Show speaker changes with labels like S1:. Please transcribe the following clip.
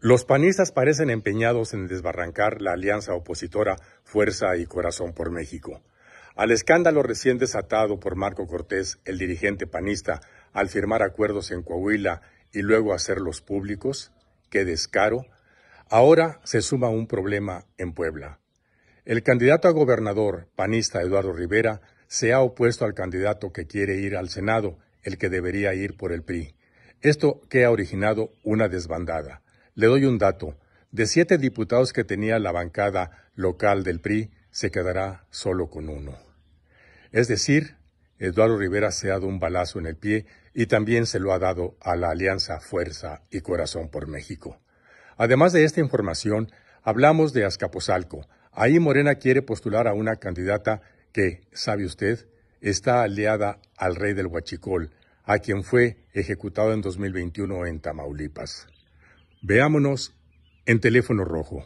S1: Los panistas parecen empeñados en desbarrancar la alianza opositora Fuerza y Corazón por México. Al escándalo recién desatado por Marco Cortés, el dirigente panista, al firmar acuerdos en Coahuila y luego hacerlos públicos, qué descaro, ahora se suma un problema en Puebla. El candidato a gobernador panista Eduardo Rivera se ha opuesto al candidato que quiere ir al Senado, el que debería ir por el PRI. Esto que ha originado una desbandada. Le doy un dato. De siete diputados que tenía la bancada local del PRI, se quedará solo con uno. Es decir, Eduardo Rivera se ha dado un balazo en el pie y también se lo ha dado a la Alianza Fuerza y Corazón por México. Además de esta información, hablamos de Azcapotzalco. Ahí Morena quiere postular a una candidata que, sabe usted, está aliada al rey del Huachicol, a quien fue ejecutado en 2021 en Tamaulipas. Veámonos en teléfono rojo.